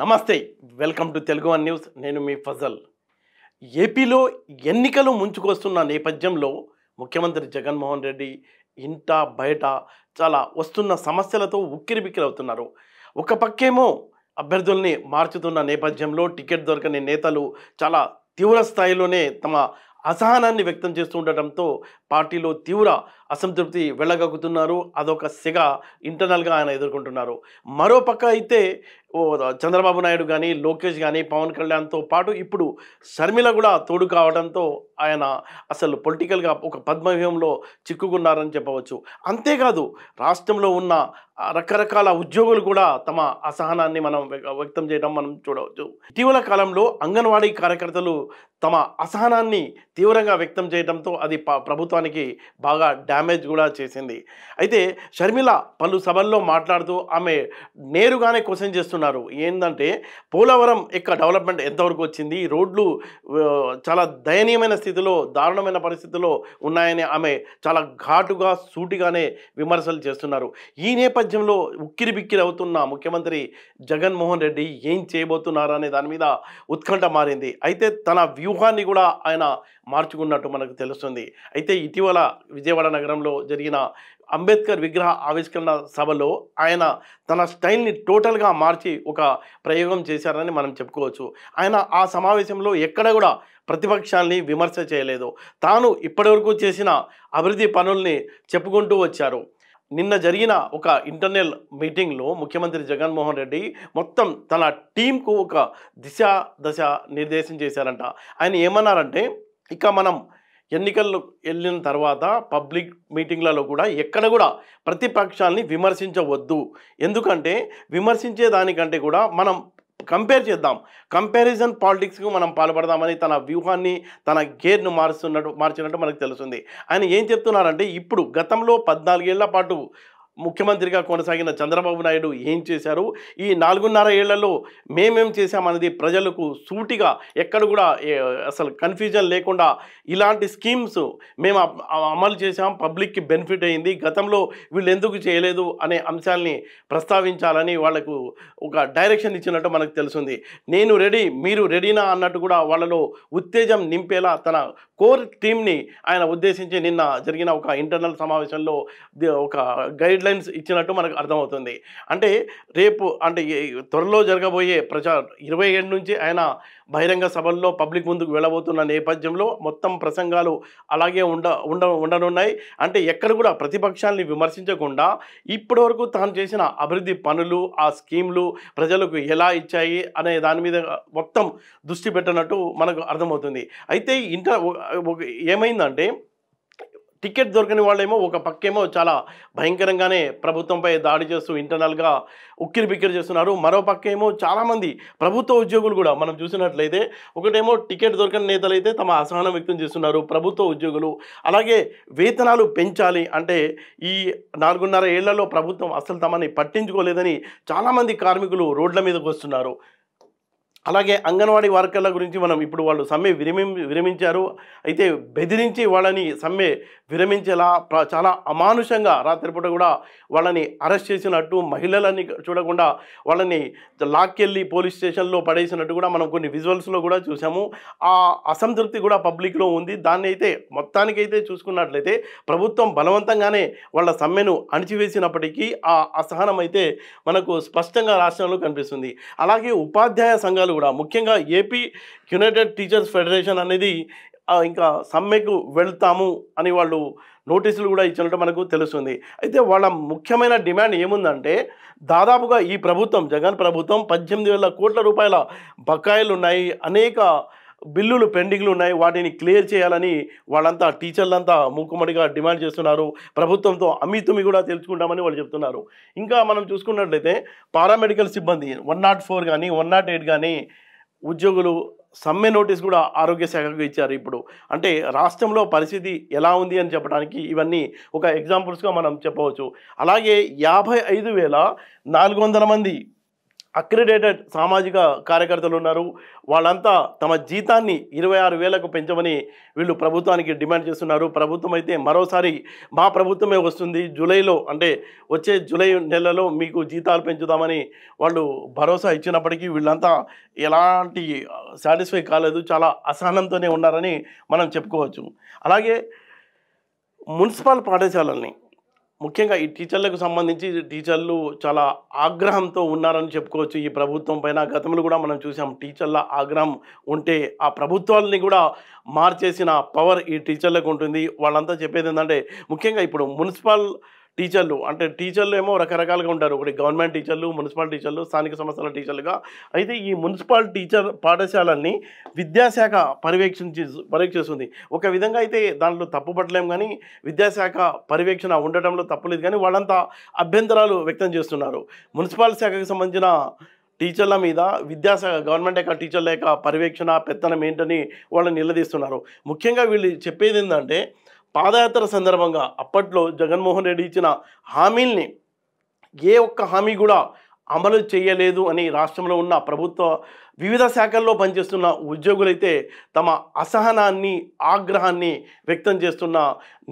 నమస్తే welcome to Telugu one news నేను మీ ఫజల్ ఏపీలో ఎన్నికలు ముంచుకొస్తున్న నేపథ్యంలో ముఖ్యమంత్రి జగన్మోహన్ రెడ్డి ఇంట బయట చాలా వస్తున్న సమస్యలతో ఉక్కిరిబిక్కిరవుతున్నారు ఒక పక్కేమో అభ్యర్థుల్ని మార్చుతున్న నేపథ్యంలో టికెట్ దొరకని నేతలు చాలా తీవ్ర స్థాయిలోనే తమ అసహనాన్ని వ్యక్తం చేస్తూ ఉండటంతో పార్టీలో తీవ్ర అసంతృప్తి వెళ్ళగక్కుతున్నారు అదొక సిగ ఇంటర్నల్గా ఆయన ఎదుర్కొంటున్నారు మరోపక్క అయితే చంద్రబాబు నాయుడు కానీ లోకేష్ కానీ పవన్ కళ్యాణ్తో పాటు ఇప్పుడు షర్మిల కూడా తోడు కావడంతో ఆయన అసలు పొలిటికల్గా ఒక పద్మవ్యూహంలో చిక్కుకున్నారని చెప్పవచ్చు అంతేకాదు రాష్ట్రంలో ఉన్న రకరకాల ఉద్యోగులు కూడా తమ అసహనాన్ని మనం వ్యక్తం చేయడం మనం చూడవచ్చు ఇటీవల కాలంలో అంగన్వాడీ కార్యకర్తలు తమ అసహనాన్ని తీవ్రంగా వ్యక్తం చేయడంతో అది ప్రభుత్వానికి బాగా డ్యా డ్యామేజ్ కూడా చేసింది అయితే షర్మిల పలు సభల్లో మాట్లాడుతూ ఆమె నేరుగానే క్వశ్చన్ చేస్తున్నారు ఏంటంటే పోలవరం యొక్క డెవలప్మెంట్ ఎంతవరకు వచ్చింది రోడ్లు చాలా దయనీయమైన స్థితిలో దారుణమైన పరిస్థితిలో ఉన్నాయని ఆమె చాలా ఘాటుగా సూటిగానే విమర్శలు చేస్తున్నారు ఈ నేపథ్యంలో ఉక్కిరి బిక్కిరి అవుతున్న ముఖ్యమంత్రి జగన్మోహన్ రెడ్డి ఏం చేయబోతున్నారు అనే దాని మీద ఉత్కంఠ మారింది అయితే తన వ్యూహాన్ని కూడా ఆయన మార్చుకున్నట్టు మనకు తెలుస్తుంది అయితే ఇటీవల విజయవాడ నగరం నగరంలో జరిగిన అంబేద్కర్ విగ్రహ ఆవిష్కరణ సభలో ఆయన తన స్టైల్ని టోటల్గా మార్చి ఒక ప్రయోగం చేశారని మనం చెప్పుకోవచ్చు ఆయన ఆ సమావేశంలో ఎక్కడ కూడా ప్రతిపక్షాల్ని విమర్శ చేయలేదు తాను ఇప్పటివరకు చేసిన అభివృద్ధి పనుల్ని చెప్పుకుంటూ వచ్చారు నిన్న జరిగిన ఒక ఇంటర్నల్ మీటింగ్లో ముఖ్యమంత్రి జగన్మోహన్ రెడ్డి మొత్తం తన టీంకు ఒక దిశ దశ నిర్దేశం చేశారంట ఆయన ఏమన్నారంటే ఇక మనం ఎన్నికల్లో వెళ్ళిన తర్వాత పబ్లిక్ మీటింగ్లలో కూడా ఎక్కడ కూడా ప్రతిపక్షాన్ని విమర్శించవద్దు ఎందుకంటే విమర్శించే దానికంటే కూడా మనం కంపేర్ చేద్దాం కంపారిజన్ పాలిటిక్స్కు మనం పాల్పడదామని తన వ్యూహాన్ని తన గేర్ను మారుస్తున్నట్టు మార్చినట్టు మనకు తెలుస్తుంది ఆయన ఏం చెప్తున్నారంటే ఇప్పుడు గతంలో పద్నాలుగేళ్ల పాటు ముఖ్యమంత్రిగా కొనసాగిన చంద్రబాబు నాయుడు ఏం చేశారు ఈ నాలుగున్నర ఏళ్లలో మేమేం చేశామన్నది ప్రజలకు సూటిగా ఎక్కడ కూడా అసలు కన్ఫ్యూజన్ లేకుండా ఇలాంటి స్కీమ్స్ మేము అమలు చేశాం పబ్లిక్కి బెనిఫిట్ అయింది గతంలో వీళ్ళు ఎందుకు చేయలేదు అనే అంశాల్ని ప్రస్తావించాలని వాళ్లకు ఒక డైరెక్షన్ ఇచ్చినట్టు మనకు తెలుసుంది నేను రెడీ మీరు రెడీనా అన్నట్టు కూడా వాళ్ళలో ఉత్తేజం నింపేలా తన కోర్ టీమ్ని ఆయన ఉద్దేశించి నిన్న జరిగిన ఒక ఇంటర్నల్ సమావేశంలో ఒక గైడ్లైన్ హెడ్లైన్స్ ఇచ్చినట్టు మనకు అర్థమవుతుంది అంటే రేపు అంటే త్వరలో జరగబోయే ప్రచార ఇరవై ఏడు నుంచి ఆయన బహిరంగ సభల్లో పబ్లిక్ ముందుకు వెళ్ళబోతున్న నేపథ్యంలో మొత్తం ప్రసంగాలు అలాగే ఉండ ఉండ ఉండనున్నాయి అంటే ఎక్కడ కూడా ప్రతిపక్షాన్ని విమర్శించకుండా ఇప్పటివరకు తాను చేసిన అభివృద్ధి పనులు ఆ స్కీమ్లు ప్రజలకు ఎలా ఇచ్చాయి అనే దాని మీద మొత్తం దృష్టి పెట్టినట్టు మనకు అర్థమవుతుంది అయితే ఇంటర్ ఏమైందంటే టికెట్ దొరకని వాళ్ళేమో ఒక పక్కేమో చాలా భయంకరంగానే ప్రభుత్వంపై దాడి చేస్తూ ఇంటర్నల్గా ఉక్కిరి బిక్కిరి చేస్తున్నారు మరో పక్కేమో చాలామంది ప్రభుత్వ ఉద్యోగులు కూడా మనం చూసినట్లయితే ఒకటేమో టికెట్ దొరకని నేతలు అయితే తమ అసహనం వ్యక్తం చేస్తున్నారు ప్రభుత్వ ఉద్యోగులు అలాగే వేతనాలు పెంచాలి అంటే ఈ నాలుగున్నర ఏళ్లలో ప్రభుత్వం అసలు తమని పట్టించుకోలేదని చాలామంది కార్మికులు రోడ్ల మీదకు వస్తున్నారు అలాగే అంగన్వాడీ వర్కర్ల గురించి మనం ఇప్పుడు వాళ్ళు సమ్మె విరమి విరమించారు అయితే బెదిరించి వాళ్ళని సమ్మె విరమించేలా చాలా అమానుషంగా రాత్రిపూట కూడా వాళ్ళని అరెస్ట్ చేసినట్టు మహిళలని చూడకుండా వాళ్ళని లాక్కెళ్ళి పోలీస్ స్టేషన్లో పడేసినట్టు కూడా మనం కొన్ని విజువల్స్లో కూడా చూసాము ఆ అసంతృప్తి కూడా పబ్లిక్లో ఉంది దాన్ని అయితే మొత్తానికైతే చూసుకున్నట్లయితే ప్రభుత్వం బలవంతంగానే వాళ్ళ సమ్మెను అణిచివేసినప్పటికీ ఆ అసహనం అయితే మనకు స్పష్టంగా రాష్ట్రంలో కనిపిస్తుంది అలాగే ఉపాధ్యాయ సంఘాలు సంఘాలు కూడా ముఖ్యంగా ఏపీ యునైటెడ్ టీచర్స్ ఫెడరేషన్ అనేది ఇంకా సమ్మెకు వెళ్తాము అని వాళ్ళు నోటీసులు కూడా ఇచ్చినట్టు మనకు తెలుస్తుంది అయితే వాళ్ళ ముఖ్యమైన డిమాండ్ ఏముందంటే దాదాపుగా ఈ ప్రభుత్వం జగన్ ప్రభుత్వం పద్దెనిమిది వేల కోట్ల రూపాయల బకాయిలు ఉన్నాయి అనేక బిల్లులు పెండింగ్లు ఉన్నాయి వాటిని క్లియర్ చేయాలని వాళ్ళంతా టీచర్లంతా మూకుమ్మడిగా డిమాండ్ చేస్తున్నారు ప్రభుత్వంతో అమితుమి కూడా తెలుసుకుంటామని వాళ్ళు చెప్తున్నారు ఇంకా మనం చూసుకున్నట్లయితే పారామెడికల్ సిబ్బంది వన్ నాట్ ఫోర్ కానీ వన్ నాట్ ఎయిట్ కానీ ఉద్యోగులు సమ్మె నోటీస్ కూడా ఆరోగ్య శాఖకు ఇచ్చారు ఇప్పుడు అంటే రాష్ట్రంలో పరిస్థితి ఎలా ఉంది అని చెప్పడానికి ఇవన్నీ ఒక ఎగ్జాంపుల్స్గా మనం చెప్పవచ్చు అలాగే యాభై ఐదు వేల నాలుగు వందల మంది అక్రిడేటెడ్ సామాజిక కార్యకర్తలు ఉన్నారు వాళ్ళంతా తమ జీతాన్ని ఇరవై ఆరు వేలకు పెంచమని వీళ్ళు ప్రభుత్వానికి డిమాండ్ చేస్తున్నారు ప్రభుత్వం అయితే మరోసారి మా ప్రభుత్వమే వస్తుంది జూలైలో అంటే వచ్చే జూలై నెలలో మీకు జీతాలు పెంచుదామని వాళ్ళు భరోసా ఇచ్చినప్పటికీ వీళ్ళంతా ఎలాంటి సాటిస్ఫై కాలేదు చాలా అసహనంతోనే ఉన్నారని మనం చెప్పుకోవచ్చు అలాగే మున్సిపల్ పాఠశాలల్ని ముఖ్యంగా ఈ టీచర్లకు సంబంధించి టీచర్లు చాలా ఆగ్రహంతో ఉన్నారని చెప్పుకోవచ్చు ఈ ప్రభుత్వం పైన గతంలో కూడా మనం చూసాం టీచర్ల ఆగ్రహం ఉంటే ఆ ప్రభుత్వాలని కూడా మార్చేసిన పవర్ ఈ టీచర్లకు ఉంటుంది వాళ్ళంతా చెప్పేది ఏంటంటే ముఖ్యంగా ఇప్పుడు మున్సిపల్ టీచర్లు అంటే టీచర్లు ఏమో రకరకాలుగా ఉంటారు ఒకటి గవర్నమెంట్ టీచర్లు మున్సిపల్ టీచర్లు స్థానిక సంస్థల టీచర్లుగా అయితే ఈ మున్సిపల్ టీచర్ పాఠశాలని విద్యాశాఖ పర్యవేక్షించి పర్యవేక్షిస్తుంది ఒక విధంగా అయితే దాంట్లో తప్పు పట్టలేము కానీ విద్యాశాఖ పర్యవేక్షణ ఉండటంలో తప్పులేదు కానీ వాళ్ళంతా అభ్యంతరాలు వ్యక్తం చేస్తున్నారు మున్సిపల్ శాఖకు సంబంధించిన టీచర్ల మీద విద్యాశాఖ గవర్నమెంట్ యొక్క టీచర్ల యొక్క పర్యవేక్షణ పెత్తనం ఏంటని వాళ్ళని నిలదీస్తున్నారు ముఖ్యంగా వీళ్ళు చెప్పేది ఏంటంటే పాదయాత్ర సందర్భంగా అప్పట్లో జగన్మోహన్ రెడ్డి ఇచ్చిన హామీల్ని ఏ ఒక్క హామీ కూడా అమలు చేయలేదు అని రాష్ట్రంలో ఉన్న ప్రభుత్వ వివిధ శాఖల్లో పనిచేస్తున్న ఉద్యోగులైతే తమ అసహనాన్ని ఆగ్రహాన్ని వ్యక్తం చేస్తున్న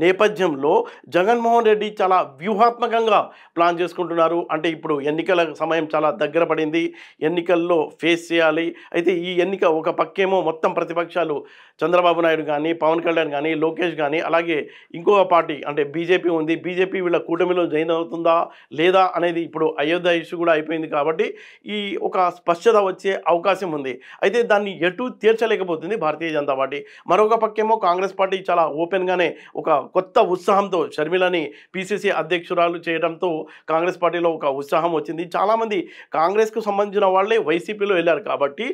నేపథ్యంలో జగన్మోహన్ రెడ్డి చాలా వ్యూహాత్మకంగా ప్లాన్ చేసుకుంటున్నారు అంటే ఇప్పుడు ఎన్నికల సమయం చాలా దగ్గర పడింది ఎన్నికల్లో ఫేస్ చేయాలి అయితే ఈ ఎన్నిక ఒక పక్కేమో మొత్తం ప్రతిపక్షాలు చంద్రబాబు నాయుడు కానీ పవన్ కళ్యాణ్ కానీ లోకేష్ కానీ అలాగే ఇంకొక పార్టీ అంటే బీజేపీ ఉంది బీజేపీ వీళ్ళ కూటమిలో జైన్ అవుతుందా లేదా అనేది ఇప్పుడు అయోధ్య ఇష్యూ కూడా అయిపోయింది కాబట్టి ఈ ఒక స్పష్టత వచ్చే అవకాశం అవకాశం ఉంది అయితే దాన్ని ఎటు తీర్చలేకపోతుంది భారతీయ జనతా పార్టీ మరొక పక్కేమో కాంగ్రెస్ పార్టీ చాలా ఓపెన్గానే ఒక కొత్త ఉత్సాహంతో షర్మిలని పిసిసి అధ్యక్షురాలు చేయడంతో కాంగ్రెస్ పార్టీలో ఒక ఉత్సాహం వచ్చింది చాలామంది కాంగ్రెస్కు సంబంధించిన వాళ్ళే వైసీపీలో వెళ్ళారు కాబట్టి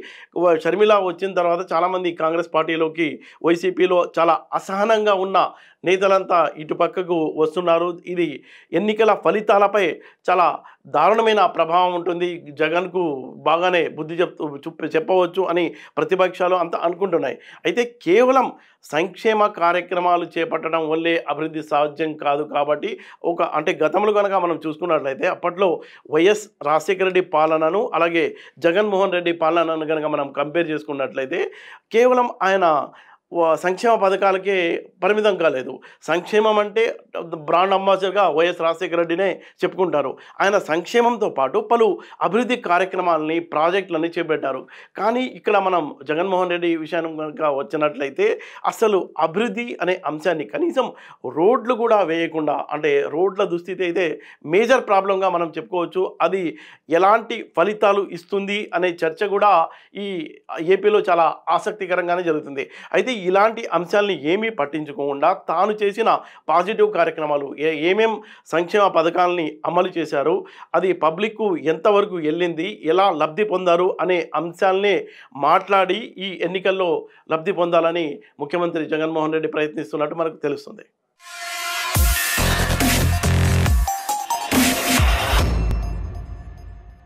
షర్మిల వచ్చిన తర్వాత చాలామంది కాంగ్రెస్ పార్టీలోకి వైసీపీలో చాలా అసహనంగా ఉన్న నేతలంతా ఇటుపక్కకు వస్తున్నారు ఇది ఎన్నికల ఫలితాలపై చాలా దారుణమైన ప్రభావం ఉంటుంది జగన్కు బాగానే బుద్ధి చెప్తూ చెప్పవచ్చు అని ప్రతిపక్షాలు అంత అనుకుంటున్నాయి అయితే కేవలం సంక్షేమ కార్యక్రమాలు చేపట్టడం వల్లే అభివృద్ధి సాధ్యం కాదు కాబట్టి ఒక అంటే గతంలో కనుక మనం చూసుకున్నట్లయితే అప్పట్లో వైఎస్ రాజశేఖర రెడ్డి పాలనను అలాగే జగన్మోహన్ రెడ్డి పాలనను కనుక మనం కంపేర్ చేసుకున్నట్లయితే కేవలం ఆయన సంక్షేమ పథకాలకే పరిమితం కాలేదు సంక్షేమం అంటే బ్రాండ్ అంబాసిడర్గా వైఎస్ రాజశేఖర రెడ్డినే చెప్పుకుంటారు ఆయన సంక్షేమంతో పాటు పలు అభివృద్ధి కార్యక్రమాలని ప్రాజెక్టులని చేపట్టారు కానీ ఇక్కడ మనం జగన్మోహన్ రెడ్డి విషయం కనుక వచ్చినట్లయితే అసలు అభివృద్ధి అనే అంశాన్ని కనీసం రోడ్లు కూడా వేయకుండా అంటే రోడ్ల దుస్థితి అయితే మేజర్ ప్రాబ్లంగా మనం చెప్పుకోవచ్చు అది ఎలాంటి ఫలితాలు ఇస్తుంది అనే చర్చ కూడా ఈ ఏపీలో చాలా ఆసక్తికరంగానే జరుగుతుంది అయితే ఇలాంటి అంశాలని ఏమీ పట్టించుకోకుండా తాను చేసిన పాజిటివ్ కార్యక్రమాలు ఏమేం సంక్షేమ పథకాలని అమలు చేశారు అది పబ్లిక్కు ఎంతవరకు వెళ్ళింది ఎలా లబ్ధి పొందారు అనే అంశాలనే మాట్లాడి ఈ ఎన్నికల్లో లబ్ధి పొందాలని ముఖ్యమంత్రి జగన్మోహన్ రెడ్డి ప్రయత్నిస్తున్నట్టు మనకు తెలుస్తుంది